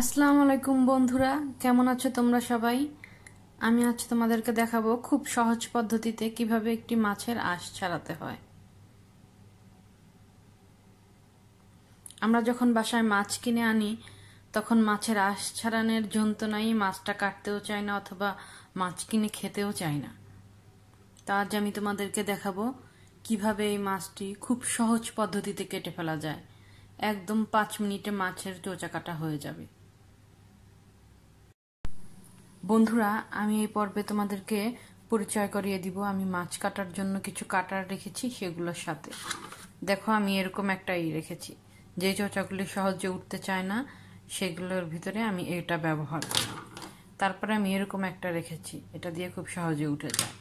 আসসালামু আলাইকুম বন্ধুরা কেমন আছো তোমরা সবাই আমি আজ তোমাদেরকে দেখাবো খুব সহজ পদ্ধতিতে কিভাবে একটি মাছের আঁশ ছাড়াতে হয় আমরা যখন বাসায় মাছ কিনে আনি তখন মাছের আঁশ ছাড়ানোর যন্ত্রণাই মাছটা কাটতেও চাই না অথবা মাছ কিনে খেতেও চায় না তা আজ আমি তোমাদেরকে দেখাবো কিভাবে এই মাছটি খুব সহজ পদ্ধতিতে কেটে ফেলা যায় একদম পাঁচ মিনিটে মাছের চোচা কাটা হয়ে যাবে বন্ধুরা আমি এই পর্বে তোমাদেরকে পরিচয় করিয়ে দিব আমি মাছ কাটার জন্য কিছু কাটার রেখেছি সেগুলোর সাথে দেখো আমি এরকম একটা ই রেখেছি যে চচাগুলি সহজে উঠতে চায় না সেগুলোর ভিতরে আমি এটা ব্যবহার করি তারপরে আমি এরকম একটা রেখেছি এটা দিয়ে খুব সহজে উঠে যায়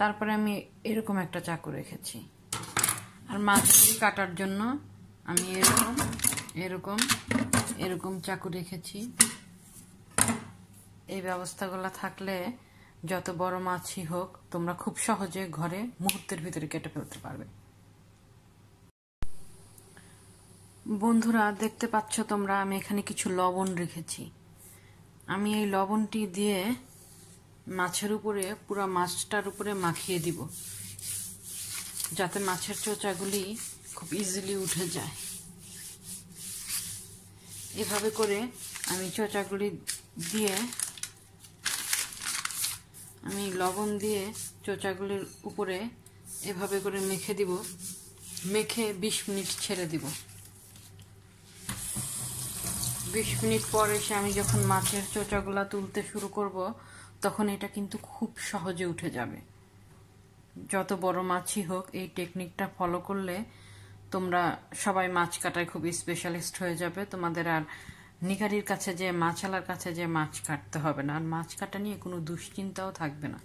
তারপরে আমি এরকম একটা চাকু রেখেছি আর মাছগুলি কাটার জন্য আমি এরকম এরকম এরকম চাকু রেখেছি এই ব্যবস্থাগুলো থাকলে যত বড় মাছই হোক তোমরা খুব সহজে ঘরে মুহূর্তের ভিতরে কেটে ফেলতে পারবে বন্ধুরা দেখতে পাচ্ছ তোমরা আমি এখানে কিছু লবণ রেখেছি আমি এই লবণটি দিয়ে মাছের উপরে পুরো মাছটার উপরে মাখিয়ে দিব যাতে মাছের চোচাগুলি খুব ইজিলি উঠে যায় এভাবে করে আমি চোচাগুলি দিয়ে আমি লবণ দিয়ে চোচাগুলির উপরে এভাবে করে মেখে দিব মেখে বিশ মিনিট ছেড়ে দিব বিশ মিনিট পর এসে আমি যখন মাছের চোচাগুলা তুলতে শুরু করব তখন এটা কিন্তু খুব সহজে উঠে যাবে যত বড় মাছই হোক এই টেকনিকটা ফলো করলে তোমরা সবাই মাছ কাটায় খুব স্পেশালিস্ট হয়ে যাবে তোমাদের আর নিকারির কাছে যে মাছালার কাছে যে মাছ কাটতে হবে না আর মাছ কাটা নিয়ে কোনো দুশ্চিন্তাও থাকবে না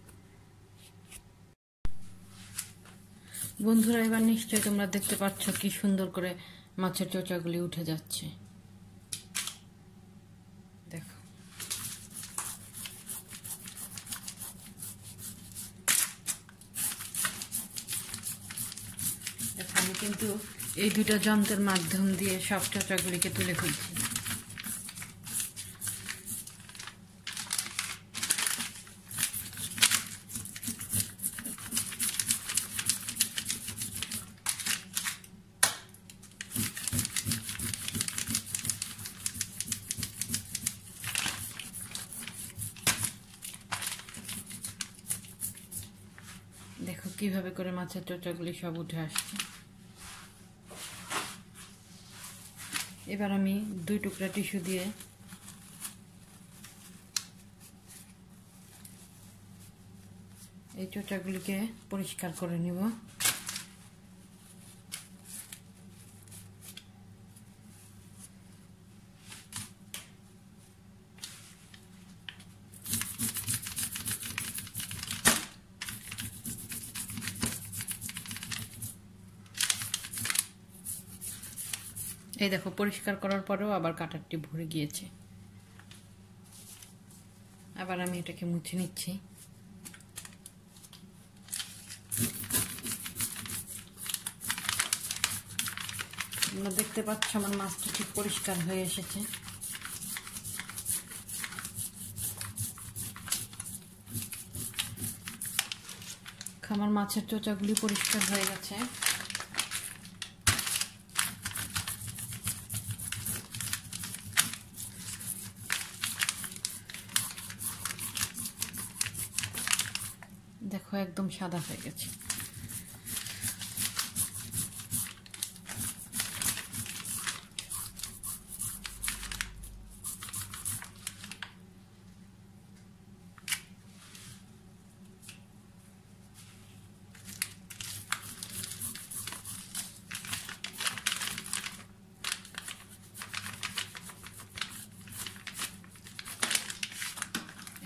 বন্ধুরা এবার নিশ্চয় তোমরা দেখতে পাচ্ছ কি সুন্দর করে মাছের চোচাগুলি উঠে যাচ্ছে দেখো কিন্তু এই দুটা যন্ত্রের মাধ্যম দিয়ে সব চোচাগুলিকে তুলে ফেলছি কিভাবে করে মাছের চোচাগুলি সব উঠে আসছে এবার আমি দুই টুকরা টিস্যু দিয়ে এই চোচাগুলিকে পরিষ্কার করে নিব এই দেখো পরিষ্কার করার পরেও আবার কাটারটি ভরে গিয়েছে আবার আমি এটাকে মুছে নিচ্ছি তোমরা দেখতে পাচ্ছ আমার মাছটা ঠিক পরিষ্কার হয়ে এসেছে আমার মাছের চোচাগুলি পরিষ্কার হয়ে গেছে দেখো একদম সাদা হয়ে গেছে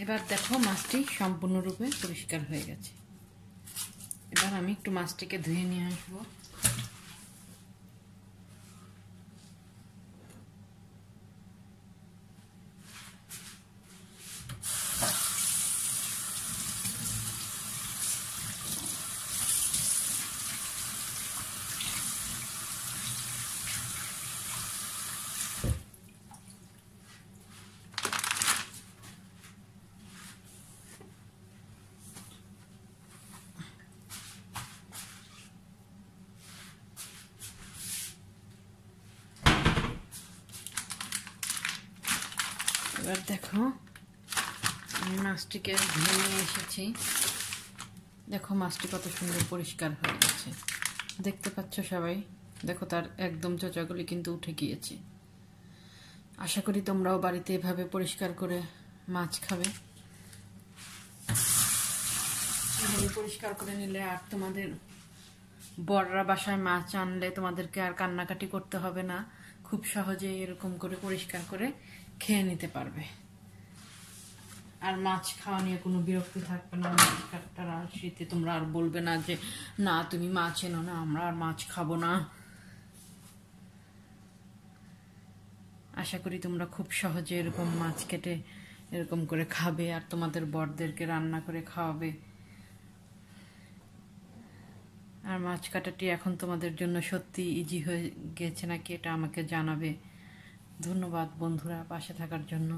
এবার দেখো মাছটি সম্পূর্ণরূপে পরিষ্কার হয়ে গেছে এবার আমি একটু মাছটিকে ধুয়ে নিয়ে আসবো এবার দেখো আমি মাছটিকে ধুয়ে নিয়ে এসেছি দেখো মাছটি কত সুন্দর পরিষ্কার হয়ে গেছে দেখতে পাচ্ছ সবাই দেখো তার একদম চচাগুলি কিন্তু উঠে গিয়েছে আশা করি তোমরাও বাড়িতে এভাবে পরিষ্কার করে মাছ খাবে পরিষ্কার করে নিলে আর তোমাদের বড়রা বাসায় মাছ আনলে তোমাদেরকে আর কান্নাকাটি করতে হবে না খুব সহজে এরকম করে পরিষ্কার করে খেয়ে নিতে পারবে আর মাছ খাওয়া নিয়ে কোনো বিরক্তি থাকবে না মাছ কাটার আর শীতে তোমরা আর বলবে না যে না তুমি মাছ এনো না আমরা আর মাছ খাবো না আশা করি তোমরা খুব সহজে এরকম মাছ কেটে এরকম করে খাবে আর তোমাদের বরদেরকে রান্না করে খাওয়াবে আর মাছ কাটাটি এখন তোমাদের জন্য সত্যি ইজি হয়ে গেছে নাকি এটা আমাকে জানাবে ধন্যবাদ বন্ধুরা পাশে থাকার জন্য